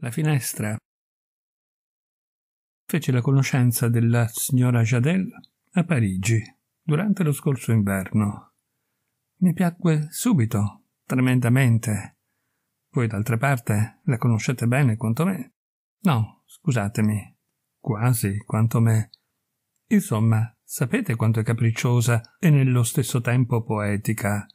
la finestra. Fece la conoscenza della signora Jadel a Parigi durante lo scorso inverno. Mi piacque subito, tremendamente. Voi d'altra parte la conoscete bene quanto me. No, scusatemi, quasi quanto me. Insomma, sapete quanto è capricciosa e nello stesso tempo poetica.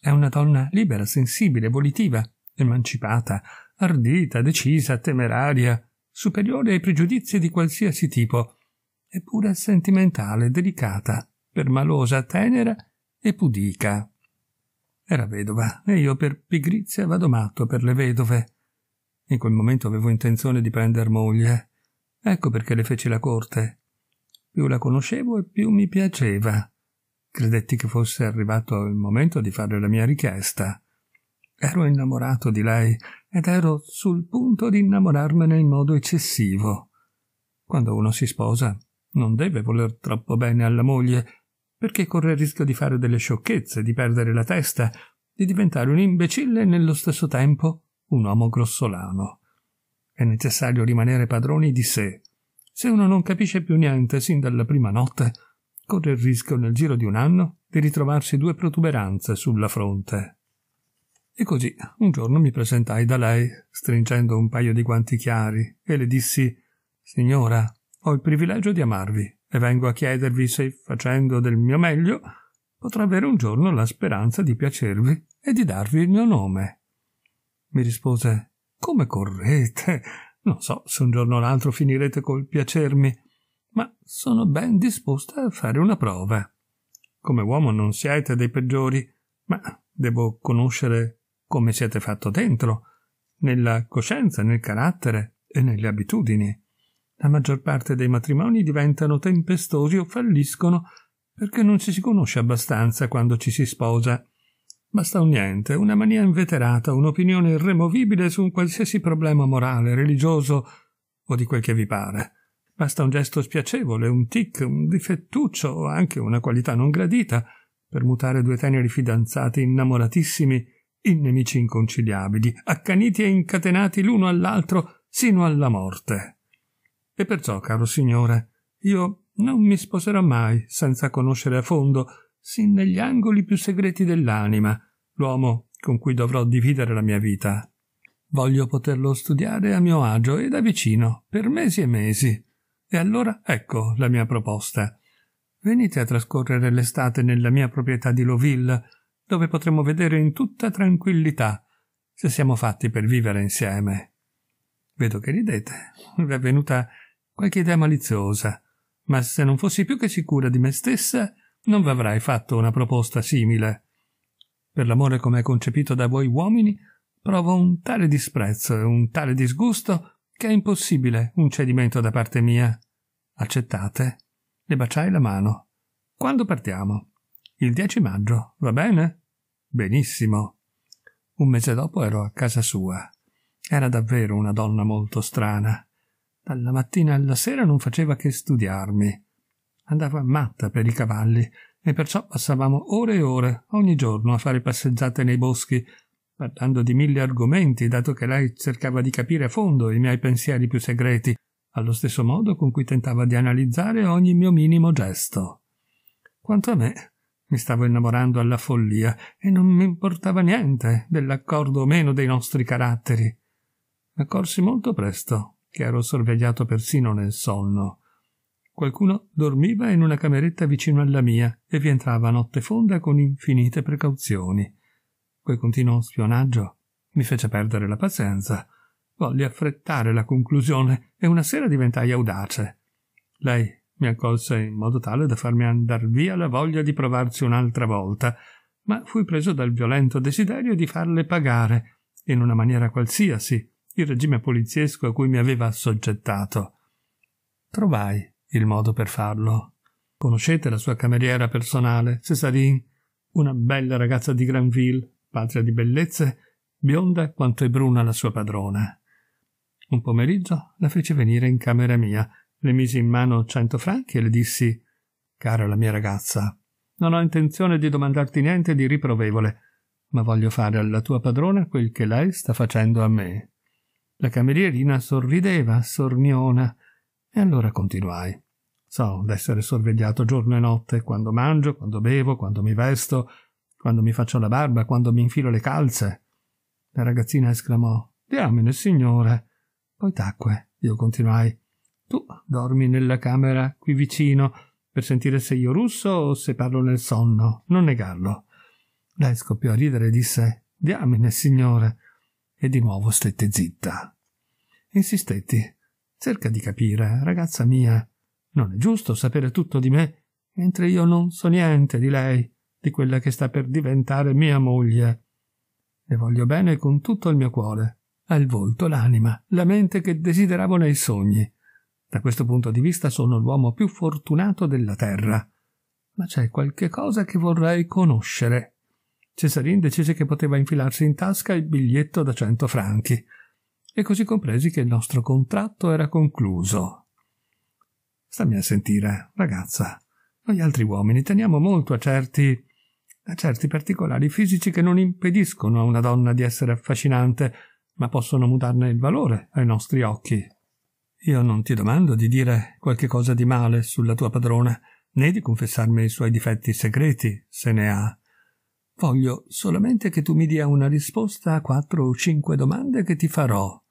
È una donna libera, sensibile, volitiva, emancipata, ardita, decisa, temeraria, superiore ai pregiudizi di qualsiasi tipo, eppure sentimentale, delicata, permalosa, tenera e pudica. Era vedova e io per pigrizia vado matto per le vedove. In quel momento avevo intenzione di prender moglie. Ecco perché le feci la corte. Più la conoscevo e più mi piaceva. Credetti che fosse arrivato il momento di fare la mia richiesta. Ero innamorato di lei ed ero sul punto di innamorarmene in modo eccessivo. Quando uno si sposa non deve voler troppo bene alla moglie, perché corre il rischio di fare delle sciocchezze, di perdere la testa, di diventare un imbecille e nello stesso tempo un uomo grossolano. È necessario rimanere padroni di sé. Se uno non capisce più niente sin dalla prima notte, corre il rischio nel giro di un anno di ritrovarsi due protuberanze sulla fronte. E così un giorno mi presentai da lei, stringendo un paio di guanti chiari, e le dissi Signora, ho il privilegio di amarvi, e vengo a chiedervi se, facendo del mio meglio, potrò avere un giorno la speranza di piacervi e di darvi il mio nome. Mi rispose Come correte? Non so se un giorno o l'altro finirete col piacermi, ma sono ben disposta a fare una prova. Come uomo non siete dei peggiori, ma devo conoscere come siete fatto dentro, nella coscienza, nel carattere e nelle abitudini. La maggior parte dei matrimoni diventano tempestosi o falliscono perché non ci si conosce abbastanza quando ci si sposa. Basta un niente, una mania inveterata, un'opinione irremovibile su un qualsiasi problema morale, religioso o di quel che vi pare. Basta un gesto spiacevole, un tic, un difettuccio o anche una qualità non gradita per mutare due teneri fidanzati innamoratissimi innemici inconciliabili, accaniti e incatenati l'uno all'altro sino alla morte. E perciò, caro signore, io non mi sposerò mai senza conoscere a fondo, sin negli angoli più segreti dell'anima, l'uomo con cui dovrò dividere la mia vita. Voglio poterlo studiare a mio agio e da vicino, per mesi e mesi. E allora ecco la mia proposta. Venite a trascorrere l'estate nella mia proprietà di Loville, dove potremo vedere in tutta tranquillità se siamo fatti per vivere insieme. Vedo che ridete. Vi è venuta qualche idea maliziosa, ma se non fossi più che sicura di me stessa, non vi avrei fatto una proposta simile. Per l'amore come è concepito da voi uomini, provo un tale disprezzo e un tale disgusto che è impossibile un cedimento da parte mia. Accettate? Le baciai la mano. Quando partiamo? il 10 maggio, va bene? Benissimo. Un mese dopo ero a casa sua. Era davvero una donna molto strana. Dalla mattina alla sera non faceva che studiarmi. Andava matta per i cavalli e perciò passavamo ore e ore ogni giorno a fare passeggiate nei boschi, parlando di mille argomenti, dato che lei cercava di capire a fondo i miei pensieri più segreti, allo stesso modo con cui tentava di analizzare ogni mio minimo gesto. Quanto a me, mi stavo innamorando alla follia e non mi importava niente dell'accordo o meno dei nostri caratteri. Mi Accorsi molto presto che ero sorvegliato persino nel sonno. Qualcuno dormiva in una cameretta vicino alla mia e vi entrava a notte fonda con infinite precauzioni. Quel continuo spionaggio mi fece perdere la pazienza. Volli affrettare la conclusione e una sera diventai audace. Lei mi accolse in modo tale da farmi andar via la voglia di provarci un'altra volta, ma fui preso dal violento desiderio di farle pagare, in una maniera qualsiasi, il regime poliziesco a cui mi aveva assoggettato. Trovai il modo per farlo. Conoscete la sua cameriera personale, Cesarin, una bella ragazza di Granville, patria di bellezze, bionda quanto è bruna la sua padrona. Un pomeriggio la fece venire in camera mia le misi in mano cento franchi e le dissi Cara la mia ragazza, non ho intenzione di domandarti niente di riprovevole, ma voglio fare alla tua padrona quel che lei sta facendo a me. La camerierina sorrideva, sorniona, e allora continuai. So d'essere sorvegliato giorno e notte, quando mangio, quando bevo, quando mi vesto, quando mi faccio la barba, quando mi infilo le calze. La ragazzina esclamò Diamine, signore. Poi tacque. Io continuai tu dormi nella camera qui vicino per sentire se io russo o se parlo nel sonno, non negarlo. Lei scoppiò a ridere e disse Diamine, signore. E di nuovo stette zitta. Insistetti. Cerca di capire, ragazza mia. Non è giusto sapere tutto di me, mentre io non so niente di lei, di quella che sta per diventare mia moglie. Le voglio bene con tutto il mio cuore, Ha il volto, l'anima, la mente che desideravo nei sogni. Da questo punto di vista sono l'uomo più fortunato della Terra. Ma c'è qualche cosa che vorrei conoscere. Cesarin decise che poteva infilarsi in tasca il biglietto da cento franchi. E così compresi che il nostro contratto era concluso. Stammi a sentire, ragazza. Noi altri uomini teniamo molto a certi a certi particolari fisici che non impediscono a una donna di essere affascinante, ma possono mutarne il valore ai nostri occhi. Io non ti domando di dire qualche cosa di male sulla tua padrona, né di confessarmi i suoi difetti segreti, se ne ha. Voglio solamente che tu mi dia una risposta a quattro o cinque domande che ti farò.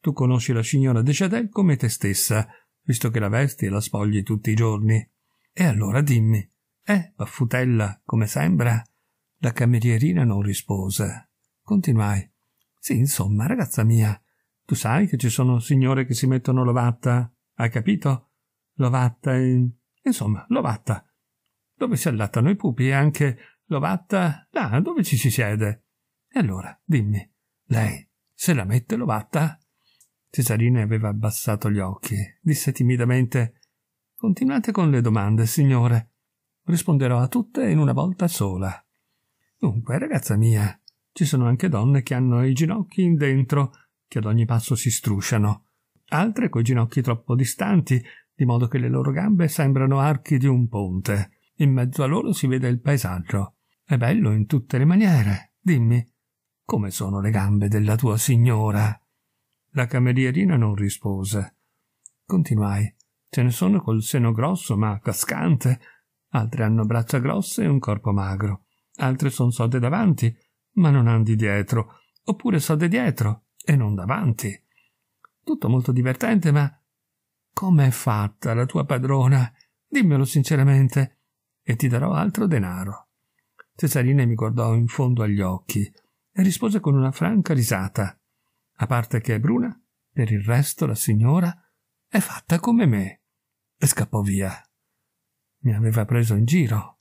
Tu conosci la signora De Chadel come te stessa, visto che la vesti e la spogli tutti i giorni. E allora dimmi, è baffutella come sembra? La camerierina non rispose. Continuai. Sì, insomma, ragazza mia, tu sai che ci sono signore che si mettono l'ovatta, hai capito? L'ovatta e... insomma, l'ovatta. Dove si allattano i pupi e anche l'ovatta là dove ci si siede. E allora, dimmi, lei se la mette l'ovatta? Cesarine aveva abbassato gli occhi. Disse timidamente Continuate con le domande, signore. Risponderò a tutte in una volta sola. Dunque, ragazza mia, ci sono anche donne che hanno i ginocchi in dentro che ad ogni passo si strusciano, altre coi ginocchi troppo distanti, di modo che le loro gambe sembrano archi di un ponte. In mezzo a loro si vede il paesaggio. È bello in tutte le maniere. Dimmi, come sono le gambe della tua signora? La camerierina non rispose. Continuai. Ce ne sono col seno grosso ma cascante, altre hanno braccia grosse e un corpo magro, altre son sode davanti, ma non han di dietro, oppure sode dietro, e non davanti. Tutto molto divertente, ma com'è fatta la tua padrona? Dimmelo sinceramente, e ti darò altro denaro. Cesarina mi guardò in fondo agli occhi e rispose con una franca risata. A parte che è bruna, per il resto la signora è fatta come me. E scappò via. Mi aveva preso in giro.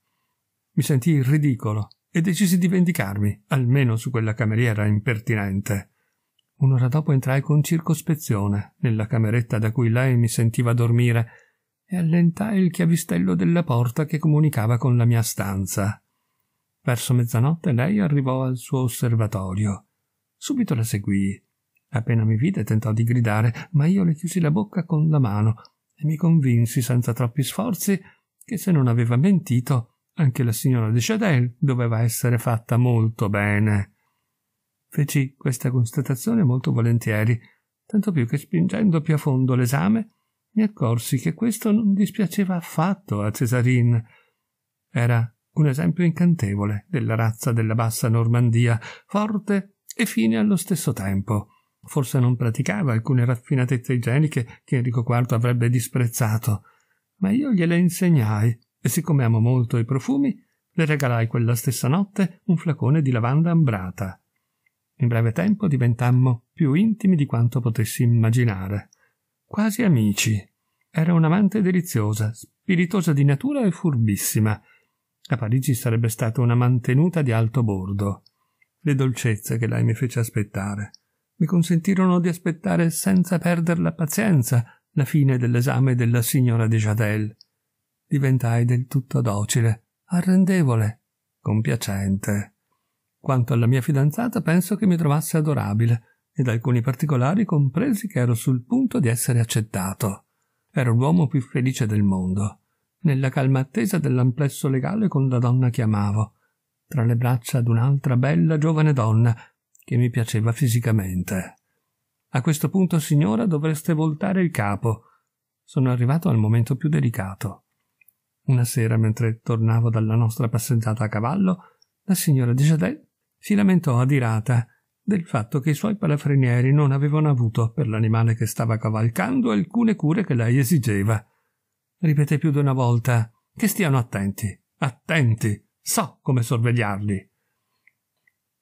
Mi sentii ridicolo e decisi di vendicarmi, almeno su quella cameriera impertinente. Un'ora dopo entrai con circospezione nella cameretta da cui lei mi sentiva dormire e allentai il chiavistello della porta che comunicava con la mia stanza. Verso mezzanotte lei arrivò al suo osservatorio. Subito la seguii. Appena mi vide tentò di gridare, ma io le chiusi la bocca con la mano e mi convinsi senza troppi sforzi che se non aveva mentito anche la signora de Chadel doveva essere fatta molto bene. Feci questa constatazione molto volentieri, tanto più che spingendo più a fondo l'esame mi accorsi che questo non dispiaceva affatto a Cesarin. Era un esempio incantevole della razza della bassa Normandia, forte e fine allo stesso tempo. Forse non praticava alcune raffinatezze igieniche che Enrico IV avrebbe disprezzato, ma io gliele insegnai e siccome amo molto i profumi, le regalai quella stessa notte un flacone di lavanda ambrata. In breve tempo diventammo più intimi di quanto potessi immaginare. Quasi amici. Era un'amante deliziosa, spiritosa di natura e furbissima. A Parigi sarebbe stata una mantenuta di alto bordo. Le dolcezze che lei mi fece aspettare mi consentirono di aspettare senza perder la pazienza la fine dell'esame della signora de Jadel. Diventai del tutto docile, arrendevole, compiacente. Quanto alla mia fidanzata penso che mi trovasse adorabile, ed alcuni particolari compresi che ero sul punto di essere accettato. Ero l'uomo più felice del mondo. Nella calma attesa dell'amplesso legale con la donna che amavo, tra le braccia d'un'altra bella giovane donna che mi piaceva fisicamente. A questo punto, signora, dovreste voltare il capo. Sono arrivato al momento più delicato. Una sera, mentre tornavo dalla nostra passeggiata a cavallo, la signora Desjardins si lamentò adirata del fatto che i suoi palafrenieri non avevano avuto per l'animale che stava cavalcando alcune cure che lei esigeva. Ripeté più di una volta che stiano attenti, attenti, so come sorvegliarli.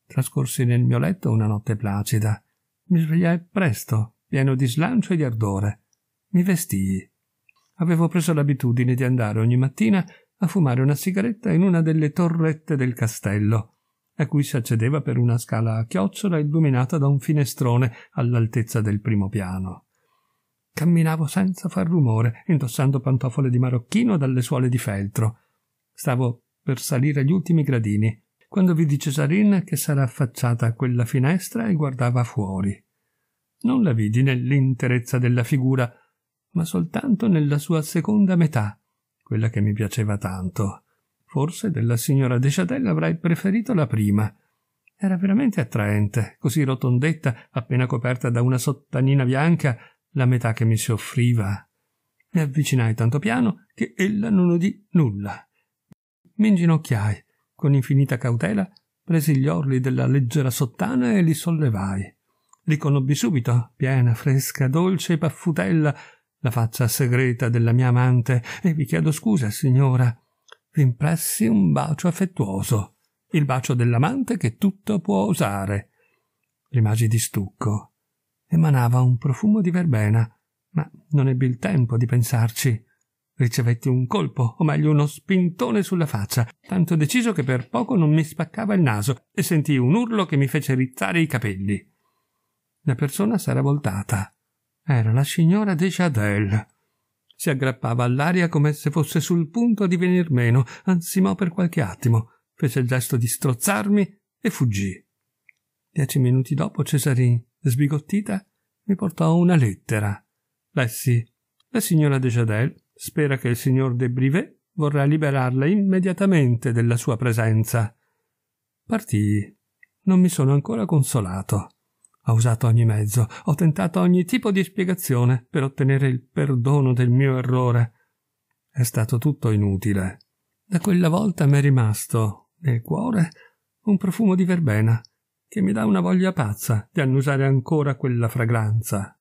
Trascorsi nel mio letto una notte placida. Mi svegliai presto, pieno di slancio e di ardore. Mi vestii. Avevo preso l'abitudine di andare ogni mattina a fumare una sigaretta in una delle torrette del castello a cui si accedeva per una scala a chiocciola illuminata da un finestrone all'altezza del primo piano. Camminavo senza far rumore, indossando pantofole di marocchino dalle suole di feltro. Stavo per salire gli ultimi gradini, quando vidi Cesarin che s'era affacciata a quella finestra e guardava fuori. Non la vidi nell'interezza della figura, ma soltanto nella sua seconda metà, quella che mi piaceva tanto. Forse della signora De Ciatella avrai preferito la prima. Era veramente attraente, così rotondetta, appena coperta da una sottanina bianca, la metà che mi si offriva. Mi avvicinai tanto piano che ella non udì nulla. Mi inginocchiai, con infinita cautela, presi gli orli della leggera sottana e li sollevai. Li conobbi subito, piena, fresca, dolce e paffutella, la faccia segreta della mia amante, e vi chiedo scusa, signora, rimpressi un bacio affettuoso, il bacio dell'amante che tutto può usare. Rimasi di stucco. Emanava un profumo di verbena, ma non ebbi il tempo di pensarci. Ricevetti un colpo, o meglio uno spintone sulla faccia, tanto deciso che per poco non mi spaccava il naso, e sentii un urlo che mi fece rizzare i capelli. La persona s'era voltata. Era la signora Desjadel si aggrappava all'aria come se fosse sul punto di venir meno, ansimò per qualche attimo, fece il gesto di strozzarmi e fuggì. Dieci minuti dopo Cesarin, sbigottita, mi portò una lettera. Lessi, la signora de Jadel spera che il signor de Brivet vorrà liberarla immediatamente della sua presenza. Partii. Non mi sono ancora consolato. Ho usato ogni mezzo, ho tentato ogni tipo di spiegazione per ottenere il perdono del mio errore. È stato tutto inutile. Da quella volta m'è rimasto, nel cuore, un profumo di verbena, che mi dà una voglia pazza di annusare ancora quella fragranza.